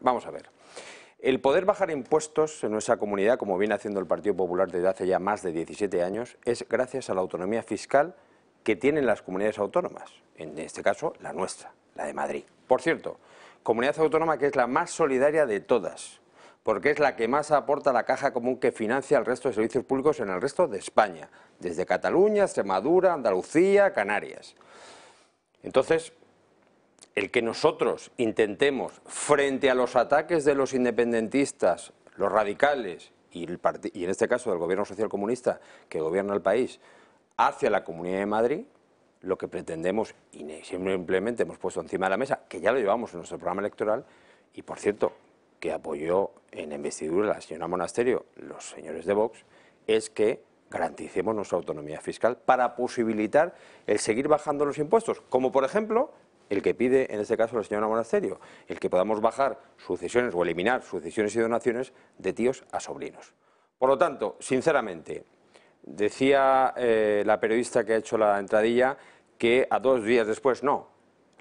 Vamos a ver. El poder bajar impuestos en nuestra comunidad, como viene haciendo el Partido Popular desde hace ya más de 17 años, es gracias a la autonomía fiscal que tienen las comunidades autónomas, en este caso la nuestra, la de Madrid. Por cierto, comunidad autónoma que es la más solidaria de todas, porque es la que más aporta la caja común que financia el resto de servicios públicos en el resto de España, desde Cataluña, Extremadura, Andalucía, Canarias. Entonces, el que nosotros intentemos, frente a los ataques de los independentistas, los radicales y, y en este caso del gobierno social comunista que gobierna el país, hacia la Comunidad de Madrid, lo que pretendemos, y simplemente hemos puesto encima de la mesa, que ya lo llevamos en nuestro programa electoral, y por cierto, que apoyó en investidura la señora Monasterio, los señores de Vox, es que garanticemos nuestra autonomía fiscal para posibilitar el seguir bajando los impuestos, como por ejemplo el que pide, en este caso, la señora Monasterio, el que podamos bajar sucesiones o eliminar sucesiones y donaciones de tíos a sobrinos. Por lo tanto, sinceramente, decía eh, la periodista que ha hecho la entradilla que a dos días después no.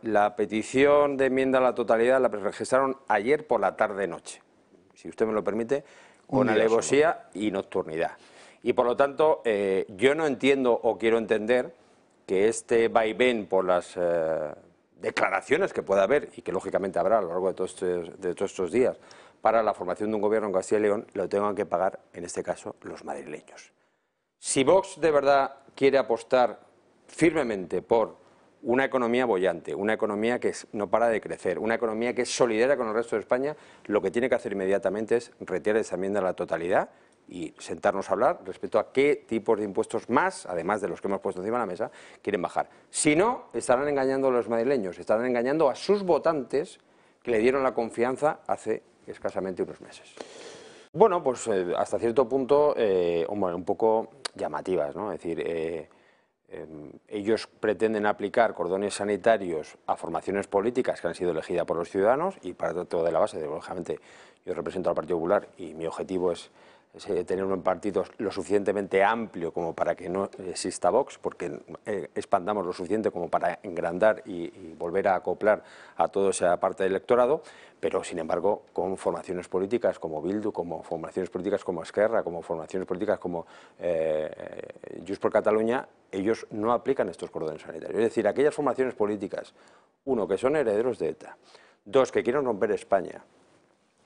La petición de enmienda a la totalidad la registraron ayer por la tarde-noche, si usted me lo permite, con alevosía y nocturnidad. Y por lo tanto, eh, yo no entiendo o quiero entender que este vaivén por las eh, declaraciones que pueda haber y que lógicamente habrá a lo largo de todos, estos, días para la formación de un gobierno en Castilla y León, lo tengan que pagar, en este caso, los madrileños. Si Vox de verdad quiere apostar firmemente por una economía bollante, una economía que no para de crecer, una economía que es solidaria con el resto de España, lo que tiene que hacer inmediatamente es retirar esa enmienda a la totalidad y sentarnos a hablar respecto a qué tipos de impuestos más, además de los que hemos puesto encima de la mesa, quieren bajar. Si no, estarán engañando a los madrileños, estarán engañando a sus votantes que le dieron la confianza hace escasamente unos meses. Bueno, pues eh, hasta cierto punto, eh, un poco llamativas, ¿no? Es decir, eh, em, ellos pretenden aplicar cordones sanitarios a formaciones políticas que han sido elegidas por los ciudadanos y para todo de la base, lógicamente, yo represento al Partido Popular y mi objetivo es eh, tener un partido lo suficientemente amplio como para que no exista Vox, porque eh, expandamos lo suficiente como para engrandar y, volver a acoplar a toda esa parte del electorado, pero sin embargo con formaciones políticas como Bildu, como formaciones políticas como Esquerra, como formaciones políticas como eh, Just por Cataluña, ellos no aplican estos cordones sanitarios. Es decir, aquellas formaciones políticas, uno, que son herederos de ETA, dos, que quieren romper España,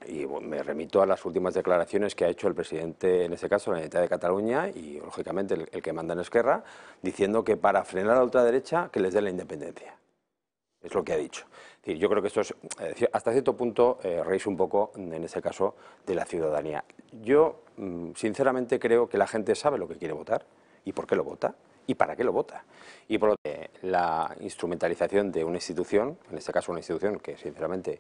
y me remito a las últimas declaraciones que ha hecho el presidente, en este caso, la Unidad de Cataluña y, lógicamente, el, que manda en Esquerra, diciendo que para frenar a la ultraderecha que les dé la independencia. Es lo que ha dicho. yo creo que esto es, hasta cierto punto, eh, un poco, en este caso, de la ciudadanía. Yo, mm, sinceramente, creo que la gente sabe lo que quiere votar y por qué lo vota y para qué lo vota. Y por lo que la instrumentalización de una institución, en este caso una institución que, sinceramente,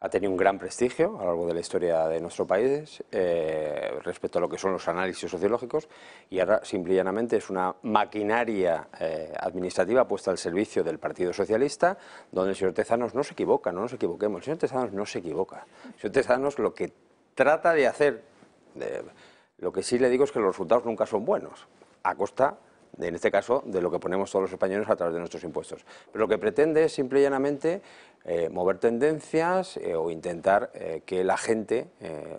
ha tenido un gran prestigio a lo largo de la historia de nuestro país eh, respecto a lo que son los análisis sociológicos y ahora simple y llanamente es una maquinaria eh, administrativa puesta al servicio del Partido Socialista donde el señor Tezanos no se equivoca, no nos equivoquemos, el señor Tezanos no se equivoca. El señor Tezanos lo que trata de hacer, lo que sí le digo es que los resultados nunca son buenos, a costa en este caso, de lo que ponemos todos los españoles a través de nuestros impuestos. Pero lo que pretende es simple y llanamente eh, mover tendencias eh, o intentar eh, que la gente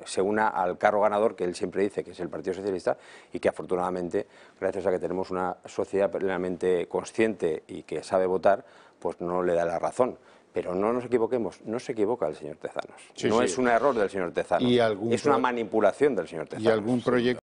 se una al carro ganador que él siempre dice que es el Partido Socialista y que afortunadamente, gracias a que tenemos una sociedad plenamente consciente y que sabe votar, pues no le da la razón. Pero no nos equivoquemos, no se equivoca el señor Tezanos. no es un error del señor Tezanos, es una manipulación del señor Tezanos. ¿Y algún proyecto?